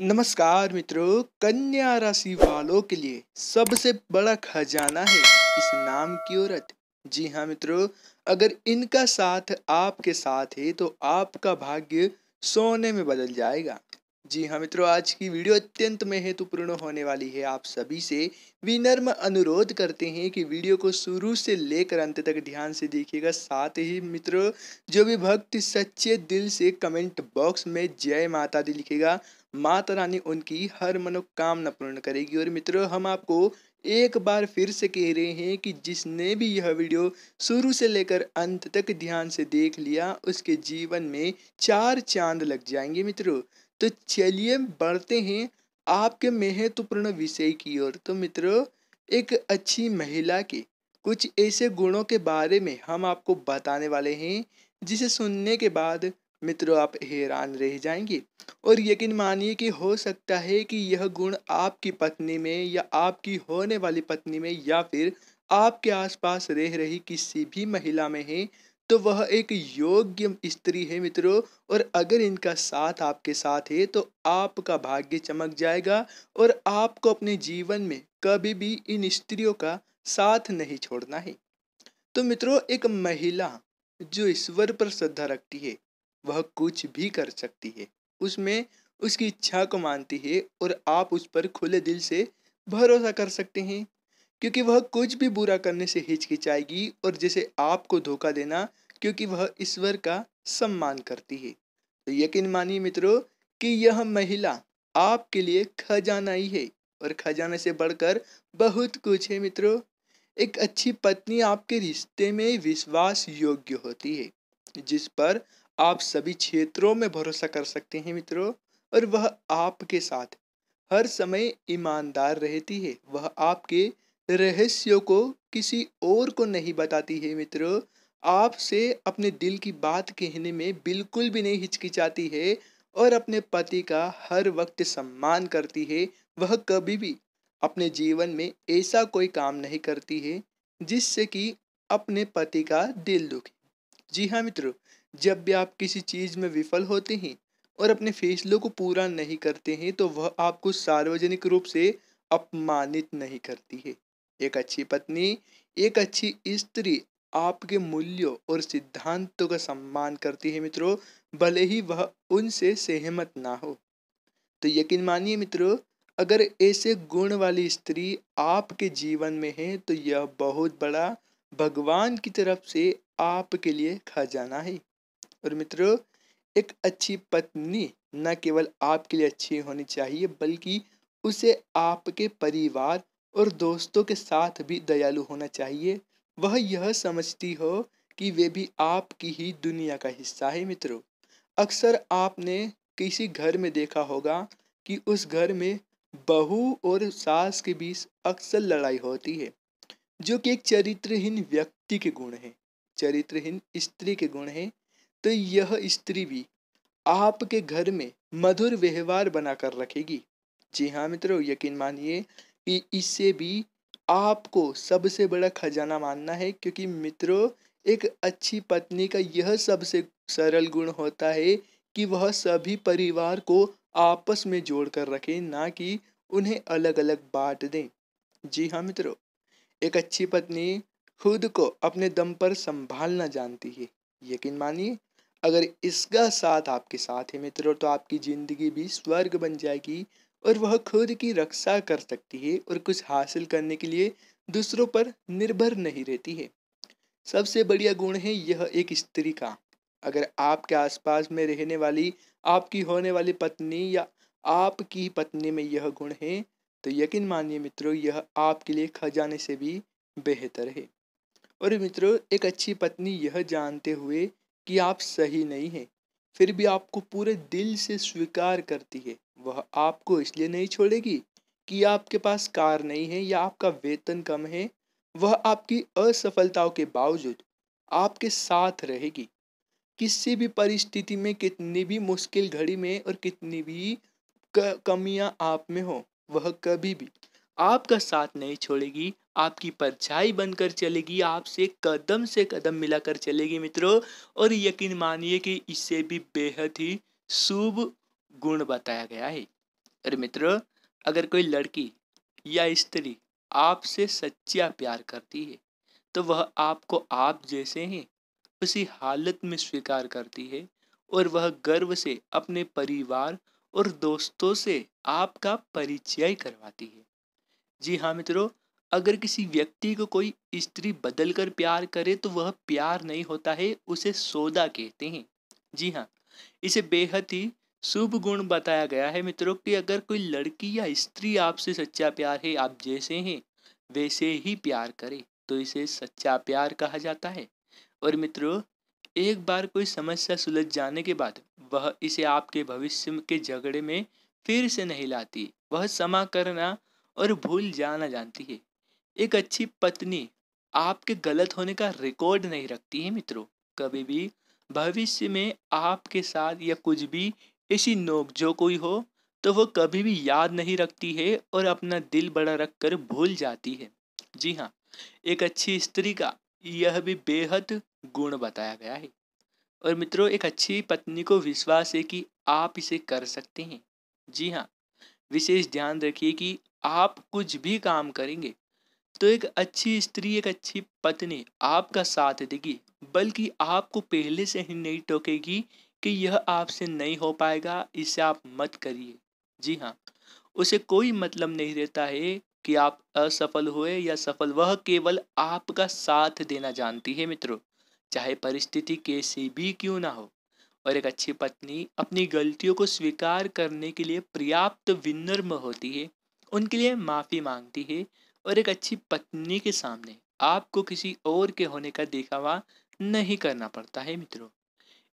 नमस्कार मित्रों कन्या राशि वालों के लिए सबसे बड़ा खजाना है इस नाम की औरत जी हाँ मित्रों अगर इनका साथ आपके साथ है तो आपका भाग्य सोने में बदल जाएगा जी हाँ मित्रों आज की वीडियो अत्यंत महत्वपूर्ण होने वाली है आप सभी से विनर्म अनुरोध करते हैं कि वीडियो को शुरू से लेकर अंत तक ध्यान से देखिएगा साथ ही मित्रों जो भी भक्त सच्चे दिल से कमेंट बॉक्स में जय माता दी लिखेगा माता रानी उनकी हर मनोकामना पूर्ण करेगी और मित्रों हम आपको एक बार फिर से कह रहे हैं कि जिसने भी यह वीडियो शुरू से लेकर अंत तक ध्यान से देख लिया उसके जीवन में चार चांद लग जाएंगे मित्रों तो चलिए बढ़ते हैं आपके महत्वपूर्ण विषय की ओर तो मित्रों एक अच्छी महिला के कुछ ऐसे गुणों के बारे में हम आपको बताने वाले हैं जिसे सुनने के बाद मित्रों आप हैरान रह जाएंगे और यकीन मानिए कि हो सकता है कि यह गुण आपकी पत्नी में या आपकी होने वाली पत्नी में या फिर आपके आसपास रह रही किसी भी महिला में है तो वह एक योग्य स्त्री है मित्रों और अगर इनका साथ आपके साथ है तो आपका भाग्य चमक जाएगा और आपको अपने जीवन में कभी भी इन स्त्रियों का साथ नहीं छोड़ना है तो मित्रों एक महिला जो ईश्वर पर श्रद्धा रखती है वह कुछ भी कर सकती है उसमें उसकी इच्छा को मानती है और आप उस पर खुले दिल से भरोसा कर सकते हैं क्योंकि वह कुछ भी बुरा करने से हिचकिचाएगी और जैसे आपको धोखा देना क्योंकि वह ईश्वर का सम्मान करती है तो यकीन मानिए मित्रों कि यह महिला आपके लिए खजाना ही है और खजाने से बढ़कर बहुत कुछ है मित्रों एक अच्छी पत्नी आपके रिश्ते में विश्वास योग्य होती है जिस पर आप सभी क्षेत्रों में भरोसा कर सकते हैं मित्रों और वह आपके साथ हर समय ईमानदार रहती है वह आपके रहस्यों को किसी और को नहीं बताती है मित्रों आपसे अपने दिल की बात कहने में बिल्कुल भी नहीं हिचकिचाती है और अपने पति का हर वक्त सम्मान करती है वह कभी भी अपने जीवन में ऐसा कोई काम नहीं करती है जिससे कि अपने पति का दिल दुखे जी हाँ मित्रों जब भी आप किसी चीज़ में विफल होते हैं और अपने फैसलों को पूरा नहीं करते हैं तो वह आपको सार्वजनिक रूप से अपमानित नहीं करती है एक अच्छी पत्नी एक अच्छी स्त्री आपके मूल्यों और सिद्धांतों का सम्मान करती है मित्रों भले ही वह उनसे सहमत ना हो तो यकीन मानिए मित्रों अगर ऐसे गुण वाली स्त्री आपके जीवन में है तो यह बहुत बड़ा भगवान की तरफ से आपके लिए खजाना है और मित्रों एक अच्छी पत्नी न केवल आपके लिए अच्छी होनी चाहिए बल्कि उसे आपके परिवार और दोस्तों के साथ भी दयालु होना चाहिए वह यह समझती हो कि वे भी आपकी ही दुनिया का हिस्सा है मित्रों अक्सर आपने किसी घर में देखा होगा कि उस घर में बहू और सास के बीच अक्सर लड़ाई होती है जो कि एक चरित्रहीन व्यक्ति के गुण है चरित्रहीन स्त्री के गुण हैं तो यह स्त्री भी आपके घर में मधुर व्यवहार बनाकर रखेगी जी हाँ मित्रों यकीन मानिए कि इससे भी आपको सबसे बड़ा खजाना मानना है क्योंकि मित्रों एक अच्छी पत्नी का यह सबसे सरल गुण होता है कि वह सभी परिवार को आपस में जोड़ कर रखे ना कि उन्हें अलग अलग बांट दें जी हाँ मित्रों एक अच्छी पत्नी खुद को अपने दम पर संभालना जानती है यकीन मानिए अगर इसका साथ आपके साथ है मित्रों तो आपकी ज़िंदगी भी स्वर्ग बन जाएगी और वह खुद की रक्षा कर सकती है और कुछ हासिल करने के लिए दूसरों पर निर्भर नहीं रहती है सबसे बढ़िया गुण है यह एक स्त्री का अगर आपके आसपास में रहने वाली आपकी होने वाली पत्नी या आपकी पत्नी में यह गुण है तो यकीन मानिए मित्रों यह आपके लिए खजाने से भी बेहतर है और मित्रों एक अच्छी पत्नी यह जानते हुए कि आप सही नहीं हैं फिर भी आपको पूरे दिल से स्वीकार करती है वह आपको इसलिए नहीं छोड़ेगी कि आपके पास कार नहीं है या आपका वेतन कम है वह आपकी असफलताओं के बावजूद आपके साथ रहेगी किसी भी परिस्थिति में कितनी भी मुश्किल घड़ी में और कितनी भी कमियां आप में हो वह कभी भी आपका साथ नहीं छोड़ेगी आपकी परछाई बनकर चलेगी आपसे कदम से कदम मिलाकर चलेगी मित्रों और यकीन मानिए कि इसे भी बेहद ही शुभ गुण बताया गया है अरे मित्रों अगर कोई लड़की या स्त्री आपसे सच्चा प्यार करती है तो वह आपको आप जैसे हैं उसी हालत में स्वीकार करती है और वह गर्व से अपने परिवार और दोस्तों से आपका परिचय करवाती है जी हाँ मित्रों अगर किसी व्यक्ति को कोई स्त्री बदल कर प्यार करे तो वह प्यार नहीं होता है उसे सौदा कहते हैं जी हाँ इसे बेहद ही शुभ गुण बताया गया है मित्रों कि अगर कोई लड़की या स्त्री आपसे सच्चा प्यार है आप जैसे हैं वैसे ही प्यार करे तो इसे सच्चा प्यार कहा जाता है और मित्रों एक बार कोई समस्या सुलझ जाने के बाद वह इसे आपके भविष्य के झगड़े में फिर से नहीं लाती वह क्षमा करना और भूल जाना जानती है एक अच्छी पत्नी आपके गलत होने का रिकॉर्ड नहीं रखती है मित्रों कभी भी भविष्य में आपके साथ या कुछ भी ऐसी नोक जो कोई हो तो वो कभी भी याद नहीं रखती है और अपना दिल बड़ा रख कर भूल जाती है जी हाँ एक अच्छी स्त्री का यह भी बेहद गुण बताया गया है और मित्रों एक अच्छी पत्नी को विश्वास है कि आप इसे कर सकते हैं जी हाँ विशेष ध्यान रखिए कि आप कुछ भी काम करेंगे तो एक अच्छी स्त्री एक अच्छी पत्नी आपका साथ देगी बल्कि आपको पहले से ही नहीं टोकेगी कि यह आपसे नहीं हो पाएगा इसे आप मत करिए जी हाँ उसे कोई मतलब नहीं रहता है कि आप असफल हुए या सफल वह केवल आपका साथ देना जानती है मित्रों चाहे परिस्थिति कैसी भी क्यों ना हो और एक अच्छी पत्नी अपनी गलतियों को स्वीकार करने के लिए पर्याप्त विनर्म होती है उनके लिए माफ़ी मांगती है और एक अच्छी पत्नी के सामने आपको किसी और के होने का दिखावा नहीं करना पड़ता है मित्रों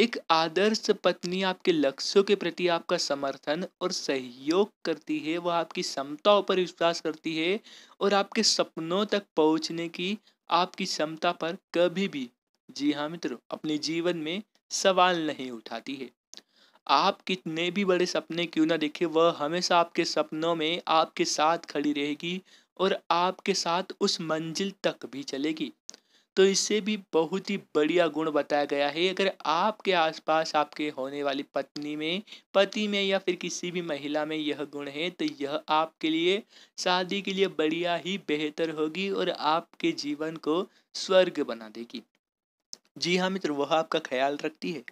एक आदर्श पत्नी आपके लक्ष्यों के प्रति आपका समर्थन और सहयोग करती है वह आपकी क्षमताओं पर विश्वास करती है और आपके सपनों तक पहुंचने की आपकी क्षमता पर कभी भी जी हाँ मित्रों अपने जीवन में सवाल नहीं उठाती है आप कितने भी बड़े सपने क्यों ना देखें वह हमेशा आपके सपनों में आपके साथ खड़ी रहेगी और आपके साथ उस मंजिल तक भी चलेगी तो इससे भी बहुत ही बढ़िया गुण बताया गया है अगर आपके आसपास आपके होने वाली पत्नी में पति में या फिर किसी भी महिला में यह गुण है तो यह आपके लिए शादी के लिए बढ़िया ही बेहतर होगी और आपके जीवन को स्वर्ग बना देगी जी हाँ मित्र वह आपका ख्याल रखती है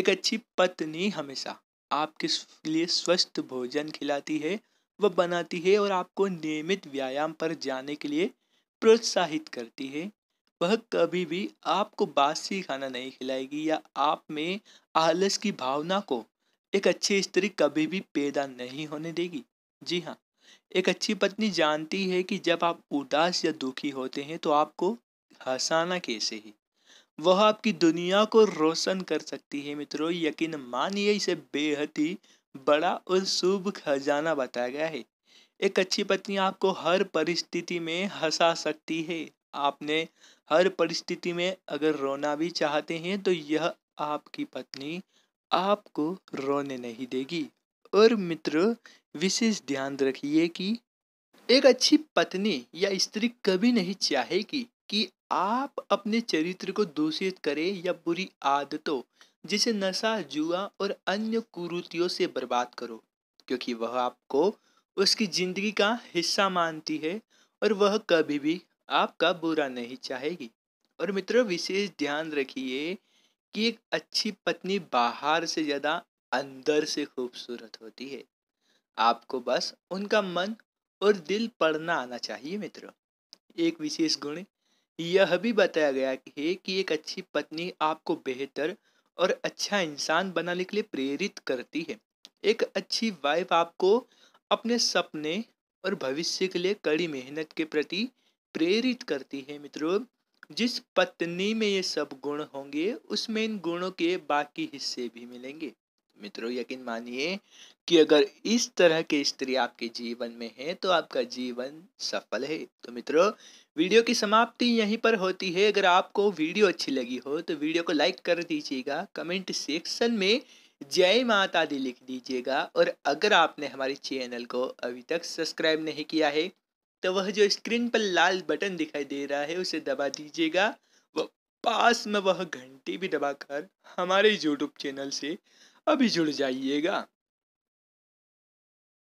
एक अच्छी पत्नी हमेशा आपके लिए स्वस्थ भोजन खिलाती है वह बनाती है और आपको नियमित व्यायाम पर जाने के लिए प्रोत्साहित करती है वह कभी भी आपको बासी खाना नहीं खिलाएगी या आप में आलस की भावना को एक अच्छी स्त्री कभी भी पैदा नहीं होने देगी जी हाँ एक अच्छी पत्नी जानती है कि जब आप उदास या दुखी होते हैं तो आपको हंसाना कैसे ही वह आपकी दुनिया को रोशन कर सकती है मित्रों यकीन मानिए इसे बेहद ही बड़ा और शुभ खजाना बताया गया है एक अच्छी पत्नी आपको हर परिस्थिति में हंसा सकती है आपने हर परिस्थिति में अगर रोना भी चाहते हैं तो यह आपकी पत्नी आपको रोने नहीं देगी और मित्र विशेष ध्यान रखिए कि एक अच्छी पत्नी या स्त्री कभी नहीं चाहेगी कि आप अपने चरित्र को दूषित करें या बुरी आदतों जिसे नशा जुआ और अन्य कुरूतियों से बर्बाद करो क्योंकि वह आपको उसकी ज़िंदगी का हिस्सा मानती है और वह कभी भी आपका बुरा नहीं चाहेगी और मित्रों विशेष ध्यान रखिए कि एक अच्छी पत्नी बाहर से ज़्यादा अंदर से खूबसूरत होती है आपको बस उनका मन और दिल पढ़ना आना चाहिए मित्रों एक विशेष गुण यह भी बताया गया है कि एक अच्छी पत्नी आपको बेहतर और अच्छा इंसान बनाने के लिए प्रेरित करती है एक अच्छी वाइफ आपको अपने सपने और भविष्य के लिए कड़ी मेहनत के प्रति प्रेरित करती है मित्रों जिस पत्नी में ये सब गुण होंगे उसमें इन गुणों के बाकी हिस्से भी मिलेंगे मित्रों यकीन मानिए कि अगर इस तरह की स्त्री आपके जीवन में है तो आपका जीवन सफल है तो मित्रों वीडियो की समाप्ति यहीं पर होती है अगर आपको वीडियो अच्छी लगी हो तो वीडियो को लाइक कर दीजिएगा कमेंट सेक्शन में जय माता दी लिख दीजिएगा और अगर आपने हमारे चैनल को अभी तक सब्सक्राइब नहीं किया है तो वह जो स्क्रीन पर लाल बटन दिखाई दे रहा है उसे दबा दीजिएगा वह पास में वह घंटी भी दबाकर हमारे यूट्यूब चैनल से अभी जुड़ जाइएगा